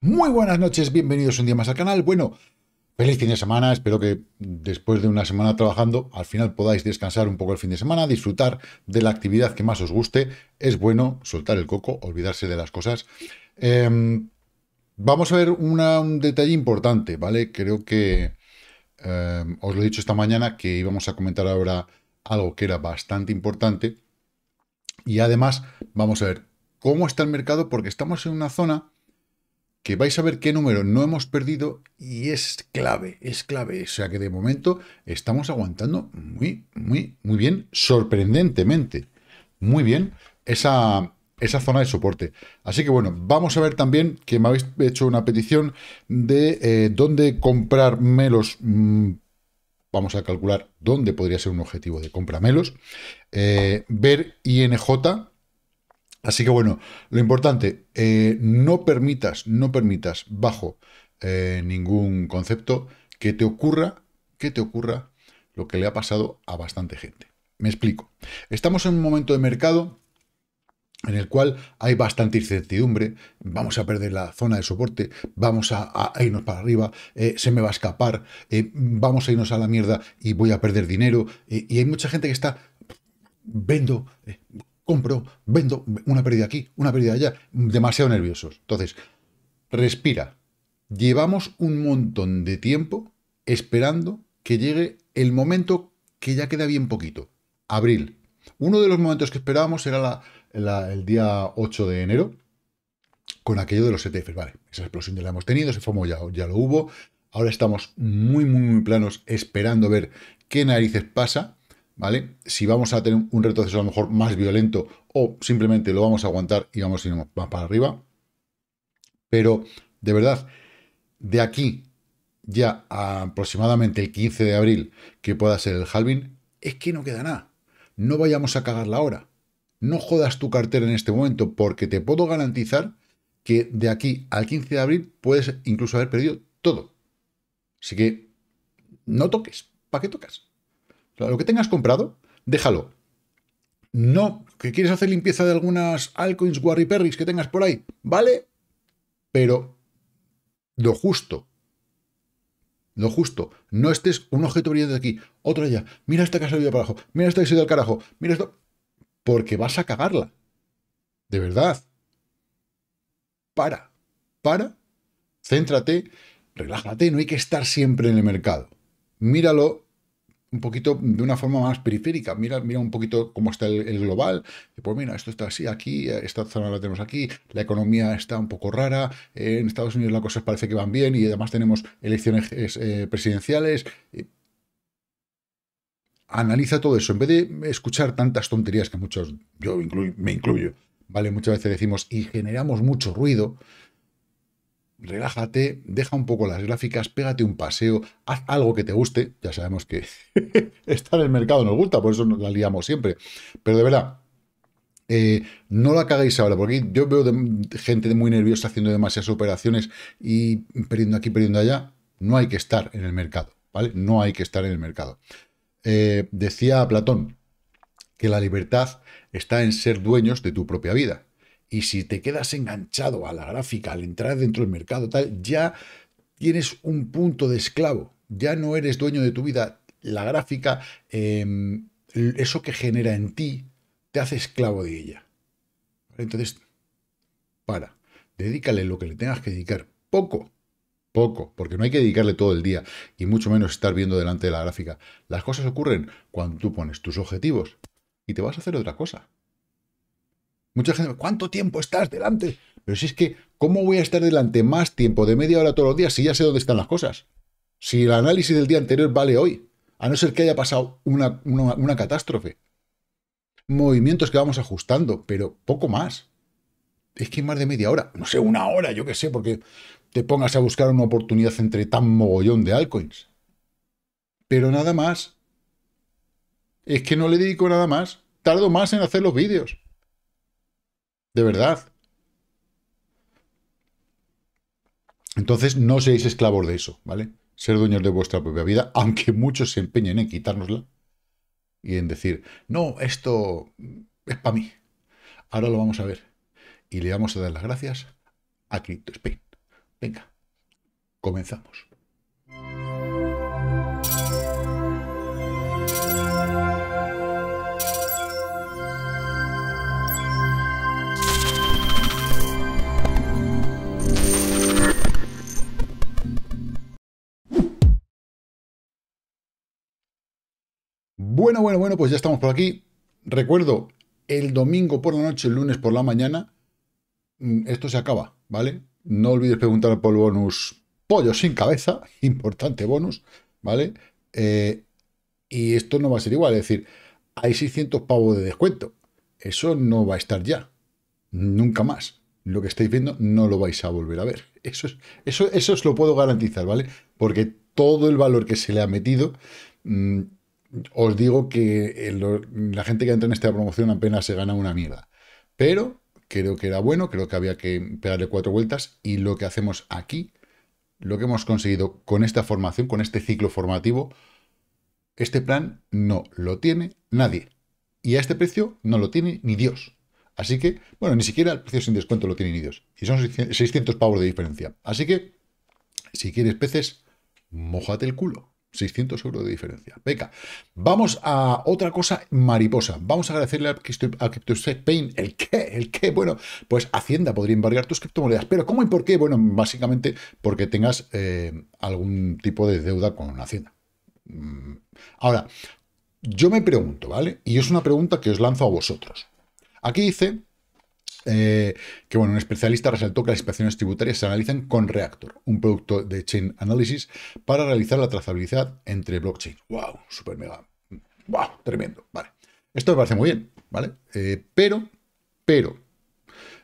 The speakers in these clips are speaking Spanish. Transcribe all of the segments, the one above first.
Muy buenas noches, bienvenidos un día más al canal. Bueno, feliz fin de semana, espero que después de una semana trabajando al final podáis descansar un poco el fin de semana, disfrutar de la actividad que más os guste. Es bueno soltar el coco, olvidarse de las cosas. Em, vamos a ver un detalle importante, ¿vale? Creo que em, os lo he dicho esta mañana que íbamos a comentar ahora algo que era bastante importante. Y además, vamos a ver cómo está el mercado porque estamos en una zona que vais a ver qué número no hemos perdido y es clave, es clave. O sea que de momento estamos aguantando muy, muy, muy bien, sorprendentemente, muy bien esa, esa zona de soporte. Así que bueno, vamos a ver también que me habéis hecho una petición de eh, dónde comprar melos. Mm, vamos a calcular dónde podría ser un objetivo de compra melos. Eh, ver INJ, Así que bueno, lo importante, eh, no permitas, no permitas bajo eh, ningún concepto que te ocurra, que te ocurra lo que le ha pasado a bastante gente. Me explico. Estamos en un momento de mercado en el cual hay bastante incertidumbre, vamos a perder la zona de soporte, vamos a, irnos para arriba, eh, se me va a escapar, vamos a irnos a la mierda y voy a perder dinero. y hay mucha gente que está, vendo, compro, vendo, una pérdida aquí, una pérdida allá, demasiado nerviosos. Entonces, respira. Llevamos un montón de tiempo esperando que llegue el momento que ya queda bien poquito, abril. Uno de los momentos que esperábamos era el día 8 de enero, con aquello de los ETFs. Vale, esa explosión ya la hemos tenido, ese FOMO ya, ya lo hubo. Ahora estamos muy, muy, muy planos esperando ver qué narices pasa ¿vale? Si vamos a tener un retroceso a lo mejor más violento o simplemente lo vamos a aguantar y vamos a ir más para arriba. Pero, de verdad, de aquí ya a aproximadamente el 15 de abril, que pueda ser el halving, es que no queda nada. No vayamos a cagar la hora, No jodas tu cartera en este momento, porque te puedo garantizar que de aquí al 15 de abril puedes incluso haber perdido todo. Así que no toques. ¿Para qué tocas? Lo que tengas comprado, déjalo. No, que quieres hacer limpieza de algunas altcoins perrys que tengas por ahí, ¿vale? Pero lo justo. Lo justo. No estés un objeto brillante aquí, otro allá. Mira esta que ha salido para abajo. Mira esto que ha salido al carajo. Mira esto. Porque vas a cagarla. De verdad. Para. Para. Céntrate. Relájate. No hay que estar siempre en el mercado. Míralo un poquito de una forma más periférica. Mira, mira un poquito cómo está el, global. Pues mira, esto está así, aquí, esta zona la tenemos aquí, la economía está un poco rara, en Estados Unidos las cosas parece que van bien y además tenemos elecciones eh, presidenciales. Analiza todo eso, en vez de escuchar tantas tonterías que muchos, yo me incluyo, ¿vale? Muchas veces decimos y generamos mucho ruido, relájate, deja un poco las gráficas, pégate un paseo, haz algo que te guste. Ya sabemos que estar en el mercado nos gusta, por eso nos la liamos siempre. Pero de verdad, eh, no la cagáis ahora, porque yo veo gente muy nerviosa haciendo demasiadas operaciones y perdiendo aquí, perdiendo allá. No hay que estar en el mercado, ¿vale? No hay que estar en el mercado. Eh, decía Platón que la libertad está en ser dueños de tu propia vida. Y si te quedas enganchado a la gráfica al entrar dentro del mercado, tal, ya tienes un punto de esclavo. Ya no eres dueño de tu vida. La gráfica, em, eso que genera en ti, te hace esclavo de ella. Entonces, para. Dedícale lo que le tengas que dedicar. Poco, poco, porque no hay que dedicarle todo el día y mucho menos estar viendo delante de la gráfica. Las cosas ocurren cuando tú pones tus objetivos y te vas a hacer otra cosa. Mucha gente, ¿cuánto tiempo estás delante? Pero si es que, ¿cómo voy a estar delante más tiempo de media hora todos los días si ya sé dónde están las cosas? Si el análisis del día anterior vale hoy, a no ser que haya pasado una, una catástrofe. Movimientos que vamos ajustando, pero poco más. Es que más de media hora, no sé, una hora, yo qué sé, porque te pongas a buscar una oportunidad entre tan mogollón de altcoins. Pero nada más. Es que no le dedico nada más. Tardo más en hacer los vídeos. De verdad. Entonces no seáis esclavos de eso, ¿vale? Ser dueños de vuestra propia vida, aunque muchos se empeñen en quitárnosla y en decir, no, esto es para mí. Ahora lo vamos a ver. Y le vamos a dar las gracias a CryptoSpain. Venga, comenzamos. Bueno, bueno, bueno, pues ya estamos por aquí. Recuerdo, el domingo por la noche, el lunes por la mañana, mm, esto se acaba, ¿vale? No olvides preguntar por el bonus pollo sin cabeza, importante bonus, ¿vale? Eh, y esto no va a ser igual, es decir, hay 600 pavos de descuento. Eso no va a estar ya, nunca más. Lo que estáis viendo no lo vais a volver a ver. Eso, es, eso, eso os lo puedo garantizar, ¿vale? Porque todo el valor que se le ha metido mm, os digo que eh, la gente que entra en esta promoción apenas se gana una mierda. Pero creo que era bueno, creo que había que pegarle cuatro vueltas y lo que hacemos aquí, lo que hemos conseguido con esta formación, con este ciclo formativo, este plan no lo tiene nadie. Y a este precio no lo tiene ni Dios. Así que, bueno, ni siquiera el precio sin descuento lo tiene ni Dios. Y son 600 pavos de diferencia. Así que, si quieres peces, mojate el culo. 600 euros de diferencia. Venga, vamos a otra cosa mariposa. Vamos a agradecerle a CryptoSec Pain. ¿El qué? ¿El qué? Bueno, pues Hacienda podría embargar tus criptomonedas. ¿Pero cómo y por qué? Bueno, básicamente porque tengas eh, algún tipo de deuda con Hacienda. Mm. Ahora, yo me pregunto, ¿vale? Y es una pregunta que os lanzo a vosotros. Aquí dice eh, que bueno, un especialista resaltó que las inspecciones tributarias se analizan con Reactor, un producto de Chain Analysis, para realizar la trazabilidad entre blockchain. ¡Wow! Super mega. ¡Wow! Tremendo. Vale. Esto me parece muy bien, ¿vale? Eh, pero, pero,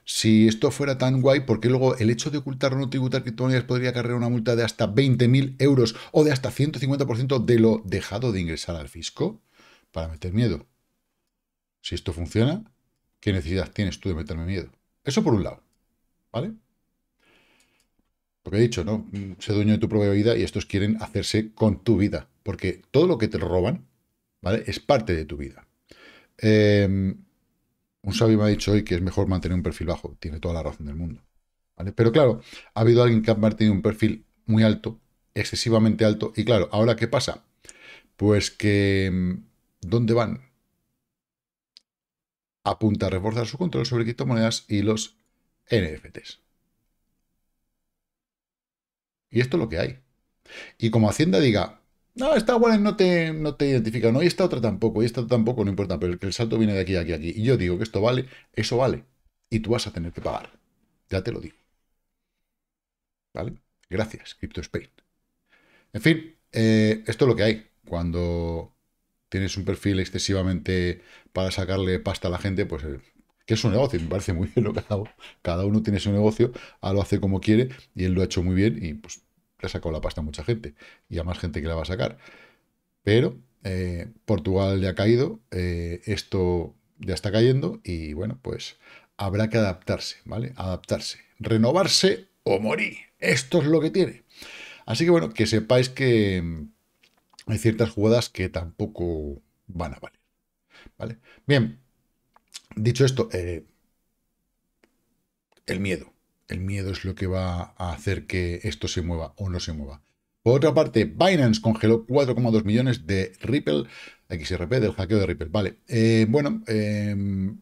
si esto fuera tan guay, porque luego el hecho de ocultar o no tributar criptomonedas podría cargar una multa de hasta 20.000 euros o de hasta 150% de lo dejado de ingresar al fisco? Para meter miedo. Si esto funciona, ¿Qué necesidad tienes tú de meterme miedo? Eso por un lado, ¿vale? Porque he dicho, ¿no? Sé dueño de tu propia vida y estos quieren hacerse con tu vida, porque todo lo que te roban, ¿vale? Es parte de tu vida. Em, un sabio me ha dicho hoy que es mejor mantener un perfil bajo. Tiene toda la razón del mundo. ¿vale? Pero claro, ha habido alguien que ha mantenido un perfil muy alto, excesivamente alto. Y claro, ¿ahora qué pasa? Pues que... Em, ¿Dónde van? apunta a reforzar su control sobre criptomonedas y los NFTs. Y esto es lo que hay. Y como Hacienda diga, no, esta wallet no te, no te identifica, no, y esta otra tampoco, y esta tampoco, no importa, pero el, salto viene de aquí, a aquí, a aquí. Y yo digo que esto vale, eso vale. Y tú vas a tener que pagar. Ya te lo digo. ¿Vale? Gracias, CryptoSpain. En fin, eh, esto es lo que hay. Cuando tienes un perfil excesivamente para sacarle pasta a la gente, pues eh, que es un negocio, me parece muy bien lo que ha Cada uno tiene su negocio, a lo hace como quiere y él lo ha hecho muy bien y pues le ha sacado la pasta a mucha gente y a más gente que la va a sacar. Pero eh, Portugal ya ha caído, eh, esto ya está cayendo y bueno, pues habrá que adaptarse, ¿vale? Adaptarse, renovarse o morir. Esto es lo que tiene. Así que bueno, que sepáis que hay ciertas jugadas que tampoco van a valer. ¿Vale? Bien, dicho esto, eh, el miedo. El miedo es lo que va a hacer que esto se mueva o no se mueva. Por otra parte, Binance congeló 4,2 millones de Ripple, XRP, del hackeo de Ripple. Vale, eh, bueno, em,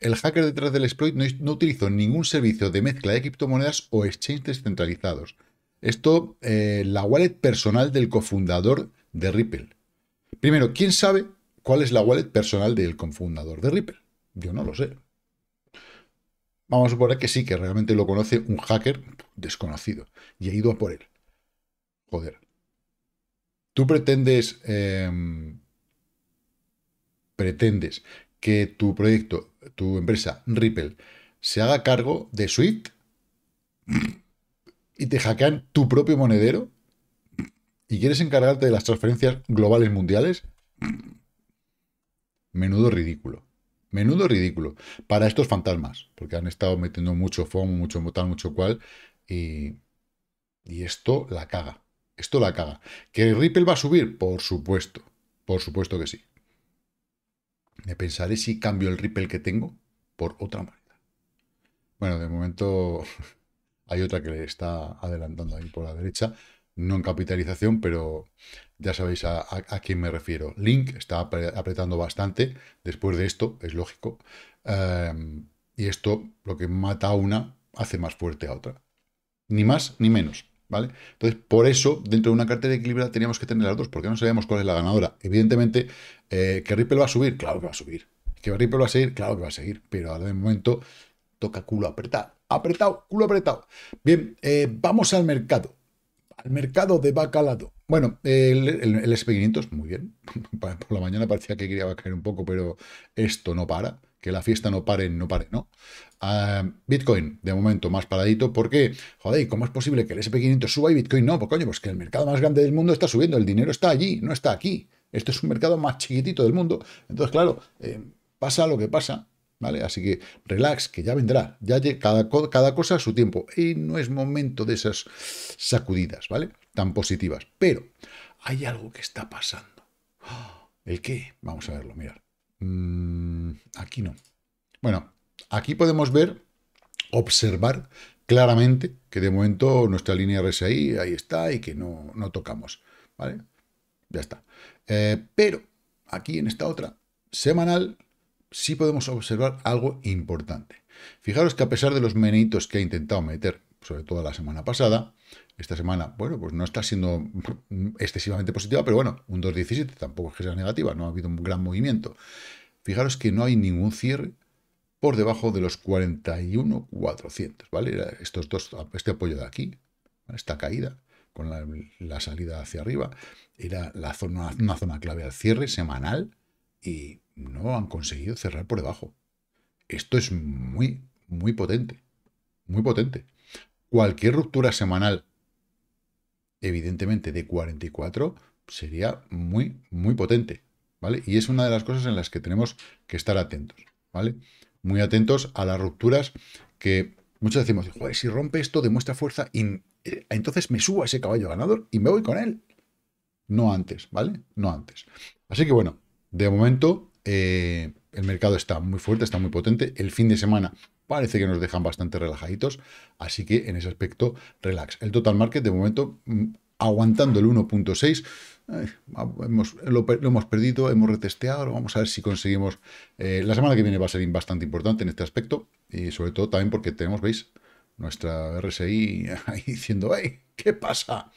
el hacker detrás del exploit no, no utilizó ningún servicio de mezcla de criptomonedas o exchanges descentralizados. Esto, eh, la wallet personal del cofundador de Ripple. Primero, ¿quién sabe cuál es la wallet personal del cofundador de Ripple? Yo no lo sé. Vamos a suponer que sí, que realmente lo conoce un hacker desconocido y ha ido a por él. Joder. ¿Tú pretendes, em, pretendes que tu proyecto, tu empresa, Ripple, se haga cargo de Swift? y te hackean tu propio monedero y quieres encargarte de las transferencias globales mundiales, menudo ridículo. Menudo ridículo. Para estos fantasmas, porque han estado metiendo mucho FOMO, mucho tal, mucho cual, y, y esto la caga. Esto la caga. ¿Que el Ripple va a subir? Por supuesto. Por supuesto que sí. Me pensaré si cambio el Ripple que tengo por otra moneda. Bueno, de momento hay otra que le está adelantando ahí por la derecha, no en capitalización, pero ya sabéis a, quién me refiero. Link está apretando bastante después de esto, es lógico. Em, y esto, lo que mata a una, hace más fuerte a otra. Ni más ni menos. ¿Vale? Entonces, por eso, dentro de una cartera equilibrada teníamos que tener las dos, porque no sabíamos cuál es la ganadora. Evidentemente, eh, ¿que Ripple va a subir? Claro que va a subir. ¿Que Ripple va a seguir? Claro que va a seguir. Pero ahora de momento toca culo apretado. Apretado, culo apretado. Bien, eh, vamos al mercado. Al mercado de bacalado. Bueno, el, el SP500, muy bien. Por la mañana parecía que quería caer un poco, pero esto no para. Que la fiesta no pare, no pare, ¿no? Ah, Bitcoin, de momento, más paradito, porque, joder, ¿cómo es posible que el SP500 suba y Bitcoin no? Pues coño, pues que el mercado más grande del mundo está subiendo, el dinero está allí, no está aquí. Esto es un mercado más chiquitito del mundo. Entonces, claro, eh, pasa lo que pasa, ¿vale? Así que relax, que ya vendrá, ya cada, cada cosa a su tiempo y no es momento de esas sacudidas, ¿vale? Tan positivas. Pero hay algo que está pasando. ¿El qué? Vamos a verlo, mirar. Mm, aquí no. Bueno, aquí podemos ver, observar claramente que de momento nuestra línea RSI ahí está y que no, no tocamos, ¿vale? Ya está. Eh, pero aquí en esta otra semanal sí podemos observar algo importante. Fijaros que a pesar de los menitos que ha intentado meter, sobre todo la semana pasada, esta semana, bueno, pues no está siendo excesivamente positiva, pero bueno, un 2.17 tampoco es que sea negativa, no ha habido un gran movimiento. Fijaros que no hay ningún cierre por debajo de los 41.400, ¿vale? Estos dos, este apoyo de aquí, esta caída, con la, salida hacia arriba, era la zona, una zona clave al cierre semanal, y no han conseguido cerrar por debajo. Esto es muy, muy potente. Muy potente. Cualquier ruptura semanal, evidentemente, de 44 sería muy, muy potente. ¿Vale? Y es una de las cosas en las que tenemos que estar atentos, ¿vale? Muy atentos a las rupturas que muchos decimos, joder, si rompe esto, demuestra fuerza y eh, entonces me subo a ese caballo ganador y me voy con él. No antes, ¿vale? No antes. Así que bueno, de momento eh, el mercado está muy fuerte, está muy potente. El fin de semana parece que nos dejan bastante relajaditos, así que en ese aspecto, relax. El total market de momento mm, aguantando el 1.6. Eh, lo, hemos perdido, hemos retesteado, vamos a ver si conseguimos... Eh, la semana que viene va a ser bastante importante en este aspecto y sobre todo también porque tenemos, veis, nuestra RSI ahí diciendo, ay, ¿Qué pasa?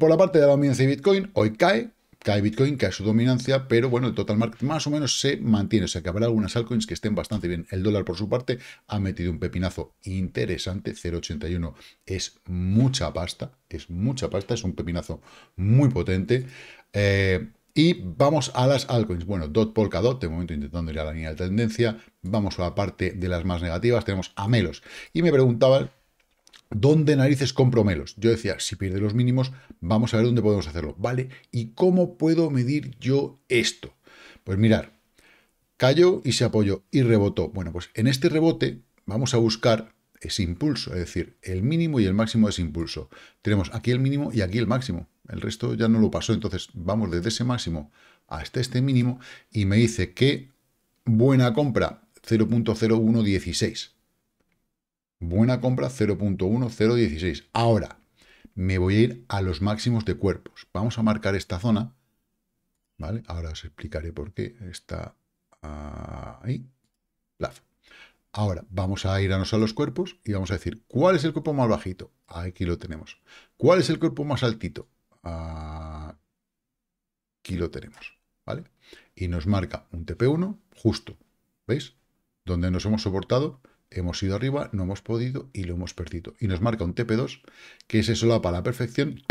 por la parte de la dominancia de Bitcoin, hoy cae, cae Bitcoin, cae su dominancia, pero bueno, el total market más o menos se mantiene. O sea que habrá algunas altcoins que estén bastante bien. El dólar, por su parte, ha metido un pepinazo interesante. 0,81 es mucha pasta, es mucha pasta, es un pepinazo muy potente. Eh, y vamos a las altcoins. Bueno, DOT Polkadot, de momento intentando ir a la línea de tendencia. Vamos a la parte de las más negativas. Tenemos a Melos. Y me preguntaban ¿Dónde narices compro melos? Yo decía, si pierde los mínimos, vamos a ver dónde podemos hacerlo. ¿Vale? ¿Y cómo puedo medir yo esto? Pues mirar, cayó y se apoyó y rebotó. Bueno, pues en este rebote vamos a buscar ese impulso, es decir, el mínimo y el máximo de ese impulso. Tenemos aquí el mínimo y aquí el máximo. El resto ya no lo pasó, entonces vamos desde ese máximo hasta este mínimo y me dice que buena compra 0.0116. Buena compra 0.1016. Ahora, me voy a ir a los máximos de cuerpos. Vamos a marcar esta zona. ¿Vale? Ahora os explicaré por qué está ahí. Ahora vamos a irnos a los cuerpos y vamos a decir cuál es el cuerpo más bajito. Aquí lo tenemos. ¿Cuál es el cuerpo más altito? Aquí lo tenemos. ¿Vale? Y nos marca un TP1 justo. ¿Veis? Donde nos hemos soportado Hemos ido arriba, no hemos podido y lo hemos perdido. Y nos marca un TP2 que se sola para la perfección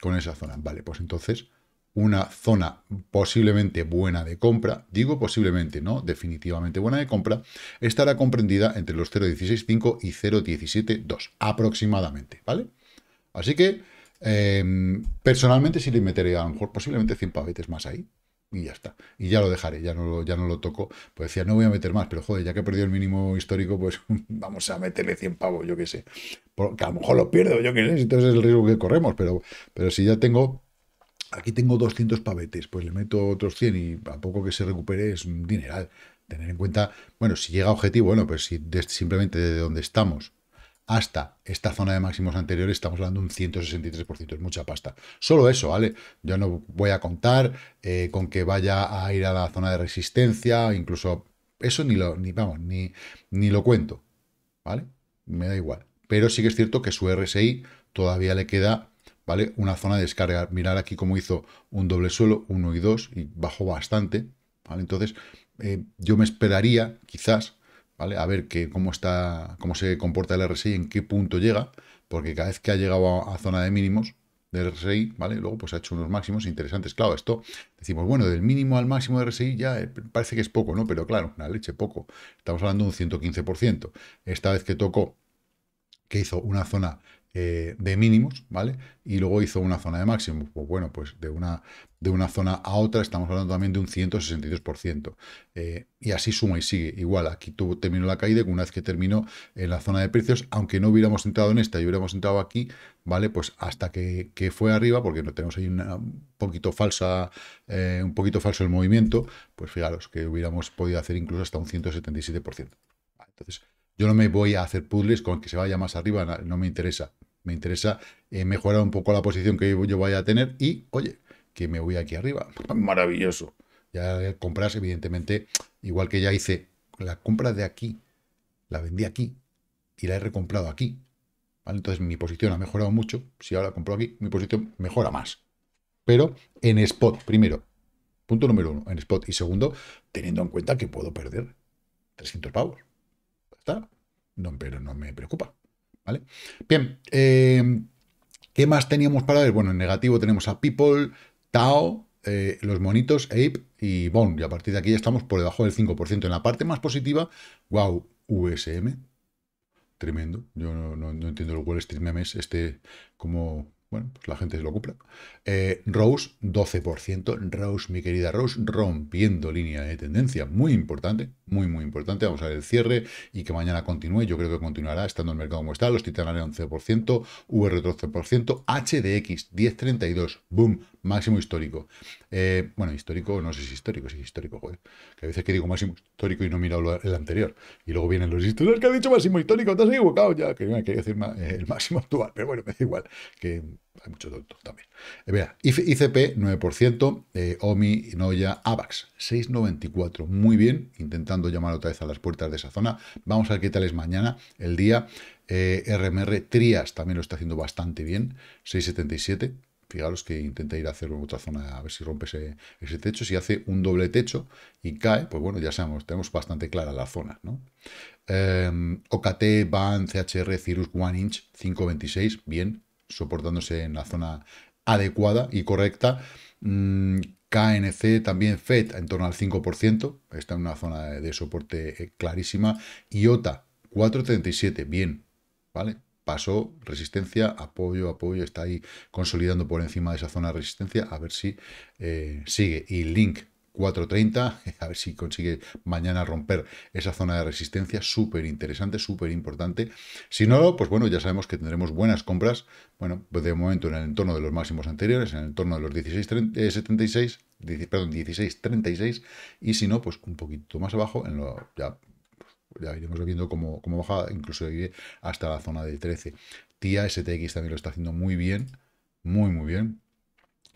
con esa zona. Vale, pues entonces una zona posiblemente buena de compra, digo posiblemente, no definitivamente buena de compra, estará comprendida entre los 0.165 y 0.172 aproximadamente, ¿vale? Así que, em, personalmente sí le metería a lo mejor posiblemente 100 pavetes más ahí, y ya está. Y ya lo dejaré, ya no lo, ya no lo toco. Pues decía, no voy a meter más, pero joder, ya que he perdido el mínimo histórico, pues vamos a meterle 100 pavos, yo qué sé. Porque a lo mejor lo pierdo, yo qué sé, entonces es el riesgo que corremos, pero, pero si ya tengo... Aquí tengo 200 pavetes, pues le meto otros 100 y a poco que se recupere es un dineral. Tener en cuenta, bueno, si llega a objetivo, bueno, pues si simplemente de donde estamos hasta esta zona de máximos anteriores, estamos hablando de un 163%, es mucha pasta. Solo eso, ¿vale? Yo no voy a contar eh, con que vaya a ir a la zona de resistencia, incluso eso ni lo, ni, vamos, ni, ni lo cuento, ¿vale? Me da igual. Pero sí que es cierto que su RSI todavía le queda, ¿vale? Una zona de descarga. Mirar aquí cómo hizo un doble suelo, 1 y 2, y bajó bastante, ¿vale? Entonces, eh, yo me esperaría, quizás, ¿vale? A ver cómo está, cómo se comporta el RSI, en qué punto llega, porque cada vez que ha llegado a, zona de mínimos, del RSI, ¿vale? Luego pues ha hecho unos máximos interesantes. Claro, esto decimos, bueno, del mínimo al máximo de RSI ya eh, parece que es poco, ¿no? Pero claro, una leche poco. Estamos hablando de un 115%. Esta vez que tocó, que hizo una zona eh, de mínimos, ¿vale? Y luego hizo una zona de máximos. Pues bueno, pues de una, de una zona a otra estamos hablando también de un 162%. Eh, y así suma y sigue. Igual, aquí tuvo, terminó la caída, una vez que terminó en la zona de precios, aunque no hubiéramos entrado en esta y hubiéramos entrado aquí, ¿vale? Pues hasta que, fue arriba, porque no tenemos ahí un poquito falsa, eh, un poquito falso el movimiento, pues fijaros que hubiéramos podido hacer incluso hasta un 177%. entonces, yo no me voy a hacer puzzles con que se vaya más arriba, no me interesa. Me interesa eh, mejorar un poco la posición que yo vaya a tener y, oye, que me voy aquí arriba. Maravilloso. Ya compras, evidentemente, igual que ya hice la compra de aquí, la vendí aquí y la he recomprado aquí. Entonces mi posición ha mejorado mucho. Si ahora compro aquí, mi posición mejora más. Pero en spot, primero. Punto número uno, en spot. Y segundo, teniendo en cuenta que puedo perder 300 pavos. Está. No, pero no me preocupa. ¿vale? Bien, eh, ¿qué más teníamos para ver? Bueno, en negativo tenemos a People, Tao, eh, los monitos, Ape y Bond. Y a partir de aquí ya estamos por debajo del 5%. En la parte más positiva, wow, USM, tremendo. Yo no, no, lo entiendo el es Stream este, como... Bueno, pues la gente se lo compra. Eh, Rose, 12%. Rose, mi querida Rose, rompiendo línea de tendencia. Muy importante, muy, muy importante. Vamos a ver el cierre y que mañana continúe. Yo creo que continuará estando el mercado como está. Los Titanales, 11%. VR, 12%. HDX, 10,32. Boom, máximo histórico. Eh, bueno, histórico, no sé si histórico, es histórico, joder. Que a veces que digo máximo histórico y no miro el anterior. Y luego vienen los historiadores que ha dicho máximo histórico. Te has equivocado ya. Que me quería decir eh, el máximo actual. Pero bueno, me da igual. Que hay mucho tonto también. ICP 9%, OMI, Noya, AVAX 6,94. Muy bien, intentando llamar otra vez a las puertas de esa zona. Vamos a ver qué tal es mañana, el día. RMR eh, Trias también lo está haciendo bastante bien, 6,77. Fijaros que intenta ir a hacer otra zona a ver si rompe ese, techo. Si hace un doble techo y cae, pues bueno, ya sabemos, tenemos bastante clara la zona. ¿no? Em, OKT, BAN, CHR, Cirrus, 1 Inch, 5,26, bien, soportándose en la zona adecuada y correcta. Mm, KNC también FED en torno al 5%, está en una zona de, soporte eh, clarísima. IOTA 4.37, bien, ¿vale? Pasó resistencia, apoyo, apoyo, está ahí consolidando por encima de esa zona de resistencia, a ver si eh, sigue. Y Link 4.30, a ver si consigue mañana romper esa zona de resistencia, súper interesante, súper importante. Si no, pues bueno, ya sabemos que tendremos buenas compras, bueno, pues de momento en el entorno de los máximos anteriores, en el entorno de los 16.76, eh, perdón, 16.36, y si no, pues un poquito más abajo, en lo, ya, iremos viendo cómo, cómo baja, incluso hasta la zona de 13. TIA STX también lo está haciendo muy bien, muy, muy bien.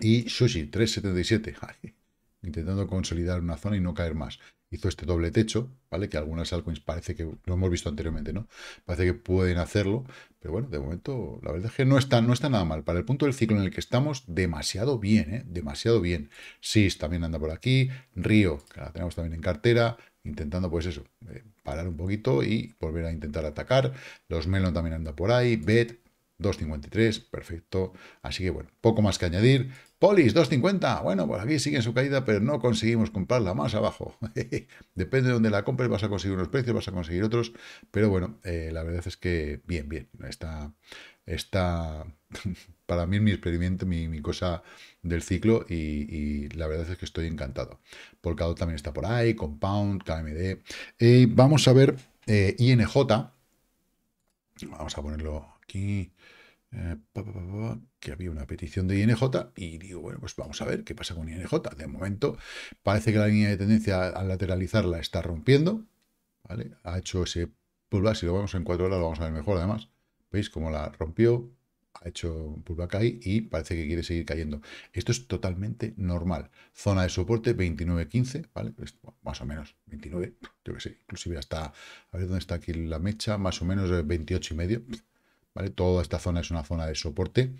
Y Sushi, 377. intentando consolidar una zona y no caer más. Hizo este doble techo, ¿vale? Que algunas altcoins parece que lo hemos visto anteriormente, ¿no? Parece que pueden hacerlo, pero bueno, de momento la verdad es que no está, no está nada mal. Para el punto del ciclo en el que estamos, demasiado bien, ¿eh? Demasiado bien. SIS también anda por aquí, Río, que la tenemos también en cartera, intentando pues eso, eh, parar un poquito y volver a intentar atacar. Los Melon también anda por ahí, Bet, 2.53, perfecto. Así que bueno, poco más que añadir. Polis, 2.50. Bueno, pues aquí sigue su caída, pero no conseguimos comprarla más abajo. Depende de dónde la compres, vas a conseguir unos precios, vas a conseguir otros. Pero bueno, eh, la verdad es que bien, bien. Está, está para mí mi experimento, mi, cosa del ciclo y, la verdad es que estoy encantado. Polkadot también está por ahí, Compound, KMD. Eh, vamos a ver eh, INJ. Vamos a ponerlo aquí. Eh, que había una petición de INJ y digo, bueno, pues vamos a ver qué pasa con INJ. De momento parece que la línea de tendencia al lateralizar la está rompiendo, ¿vale? Ha hecho ese pullback, si lo vemos en cuatro horas lo vamos a ver mejor además. ¿Veis cómo la rompió? Ha hecho un pullback ahí y parece que quiere seguir cayendo. Esto es totalmente normal. Zona de soporte 29.15, ¿vale? más o menos 29, yo que sé, inclusive hasta, a ver dónde está aquí la mecha, más o menos 28 eh, y medio ¿vale? Toda esta zona es una zona de soporte.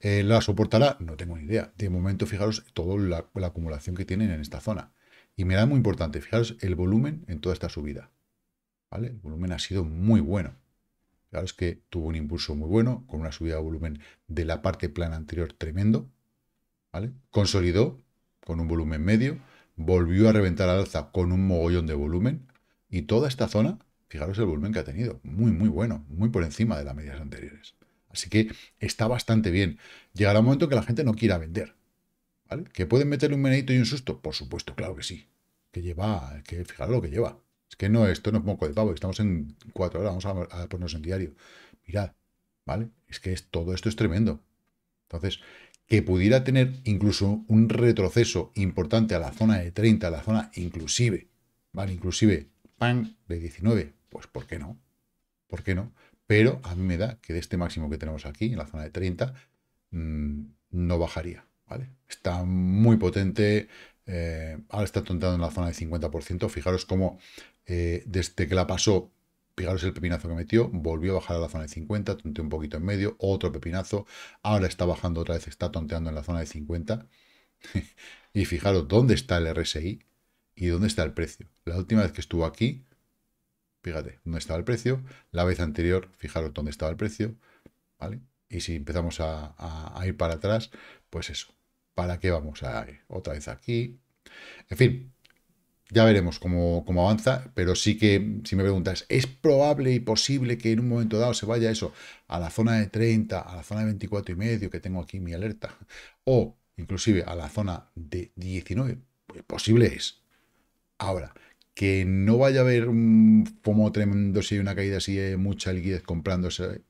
Eh, ¿La soportará? No tengo ni idea. De momento, fijaros toda la, acumulación que tienen en esta zona. Y me da muy importante, fijaros el volumen en toda esta subida. ¿vale? El volumen ha sido muy bueno. Es que tuvo un impulso muy bueno, con una subida de volumen de la parte plana anterior tremendo. ¿vale? Consolidó con un volumen medio, volvió a reventar al alza con un mogollón de volumen. Y toda esta zona Fijaros el volumen que ha tenido, muy, muy bueno, muy por encima de las medidas anteriores. Así que está bastante bien. Llegará un momento que la gente no quiera vender. ¿vale? ¿Que pueden meterle un menedito y un susto? Por supuesto, claro que sí. Que lleva, que fijaros lo que lleva. Es que no, esto no es poco de pavo, estamos en cuatro horas, vamos a, ponernos en diario. Mirad, ¿vale? Es que todo esto es tremendo. Entonces, que pudiera tener incluso un retroceso importante a la zona de 30, a la zona inclusive, ¿vale? Inclusive, pan de 19, pues ¿por qué no? ¿Por qué no? Pero a mí me da que de este máximo que tenemos aquí, en la zona de 30, mm, no bajaría. ¿vale? Está muy potente. Eh, ahora está tonteando en la zona de 50%. Fijaros cómo eh, desde que la pasó, fijaros el pepinazo que metió, volvió a bajar a la zona de 50, tonteó un poquito en medio, otro pepinazo. Ahora está bajando otra vez, está tonteando en la zona de 50. y fijaros dónde está el RSI y dónde está el precio. La última vez que estuvo aquí, fíjate, dónde estaba el precio, la vez anterior, fijaros dónde estaba el precio, ¿vale? Y si empezamos a, ir para atrás, pues eso, ¿para qué vamos a ir? Otra vez aquí, en fin, ya veremos cómo, cómo, avanza, pero sí que, si me preguntas, ¿es probable y posible que en un momento dado se vaya eso a la zona de 30, a la zona de 24 y medio que tengo aquí mi alerta? O inclusive a la zona de 19. Pues posible es. Ahora, que no vaya a haber un FOMO tremendo si hay una caída así, de eh, mucha liquidez comprándose.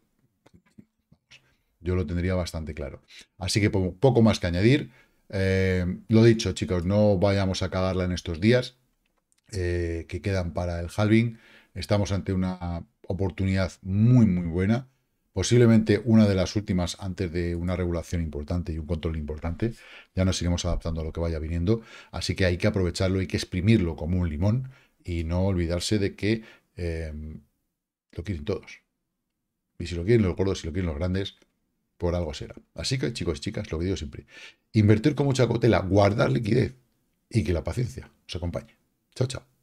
Yo lo tendría bastante claro. Así que poco, más que añadir. Eh, lo dicho, chicos, no vayamos a cagarla en estos días eh, que quedan para el halving. Estamos ante una oportunidad muy, muy buena posiblemente una de las últimas antes de una regulación importante y un control importante. Ya nos iremos adaptando a lo que vaya viniendo, así que hay que aprovecharlo, hay que exprimirlo como un limón y no olvidarse de que em, lo quieren todos. Y si lo quieren los gordos, si lo quieren los grandes, por algo será. Así que, chicos y chicas, lo que digo siempre, invertir con mucha cautela, guardar liquidez y que la paciencia os acompañe. Chao, chao.